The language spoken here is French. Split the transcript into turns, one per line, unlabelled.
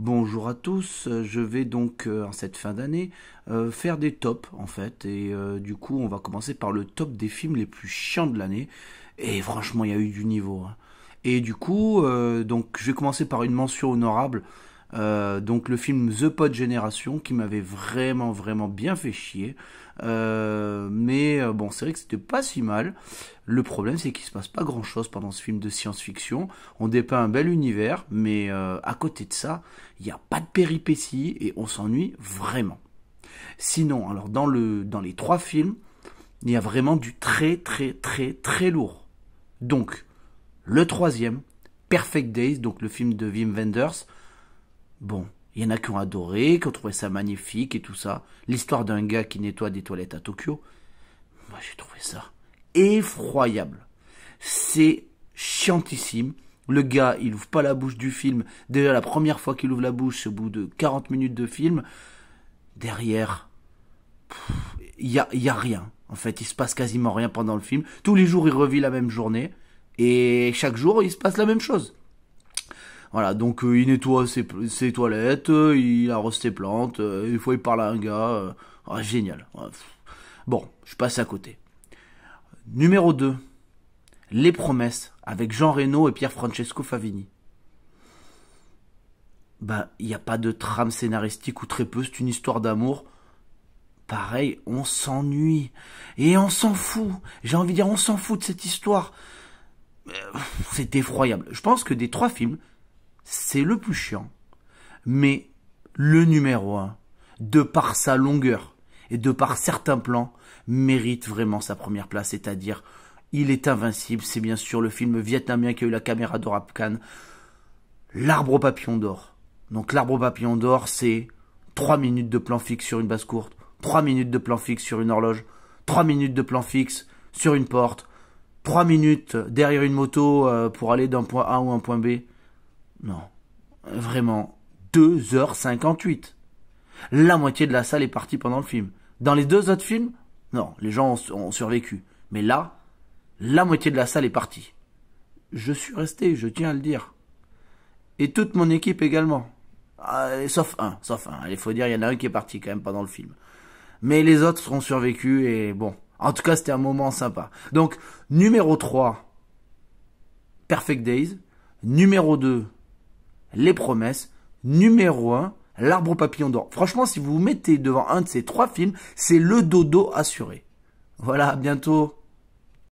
Bonjour à tous, euh, je vais donc euh, en cette fin d'année euh, faire des tops en fait et du coup on va commencer par le top des films les plus chiants de l'année et franchement il y a eu du niveau hein. et du coup donc je vais commencer par une mention honorable donc le film The Pod Generation qui m'avait vraiment vraiment bien fait chier euh, bon, c'est vrai que c'était pas si mal. Le problème, c'est qu'il se passe pas grand chose pendant ce film de science-fiction. On dépeint un bel univers, mais euh, à côté de ça, il n'y a pas de péripéties et on s'ennuie vraiment. Sinon, alors dans, le, dans les trois films, il y a vraiment du très très très très lourd. Donc, le troisième, Perfect Days, donc le film de Wim Wenders. Bon, il y en a qui ont adoré, qui ont trouvé ça magnifique et tout ça. L'histoire d'un gars qui nettoie des toilettes à Tokyo j'ai trouvé ça effroyable. C'est chiantissime. Le gars, il ouvre pas la bouche du film. Déjà, la première fois qu'il ouvre la bouche, au bout de 40 minutes de film, derrière, il y a, y a rien. En fait, il se passe quasiment rien pendant le film. Tous les jours, il revit la même journée. Et chaque jour, il se passe la même chose. Voilà, donc euh, il nettoie ses, toilettes, euh, il arrose ses plantes, il euh, faut fois il parle à un gars. Ah, génial. Bon, passe à côté. Numéro 2, Les Promesses, avec Jean Reno et Pierre Francesco Favini. Ben, il n'y a pas de trame scénaristique ou très peu, c'est une histoire d'amour. Pareil, on s'ennuie. Et on s'en fout. J'ai envie de dire, on s'en fout de cette histoire. Euh, c'est effroyable. Je pense que des trois films, c'est le plus chiant. Mais le numéro 1, de par sa longueur, et de par certains plans, mérite vraiment sa première place, c'est-à-dire Il est invincible, c'est bien sûr le film vietnamien qui a eu la caméra d'Orab Khan, L'arbre au papillon d'or. Donc l'arbre au papillon d'or, c'est 3 minutes de plan fixe sur une basse courte, 3 minutes de plan fixe sur une horloge, 3 minutes de plan fixe sur une porte, 3 minutes derrière une moto euh, pour aller d'un point A ou un point B. Non, vraiment, 2h58. La moitié de la salle est partie pendant le film. Dans les deux autres films, non, les gens ont, survécu. Mais là, la moitié de la salle est partie. Je suis resté, je tiens à le dire. Et toute mon équipe également. Ah, sauf un, sauf un. Il faut dire, il y en a un qui est parti quand même pendant le film. Mais les autres ont survécu et bon. En tout cas, c'était un moment sympa. Donc, numéro 3, Perfect Days. Numéro 2, Les Promesses. Numéro 1, L'arbre papillon d'or. Franchement, si vous vous mettez devant un de ces trois films, c'est le dodo assuré. Voilà, à bientôt.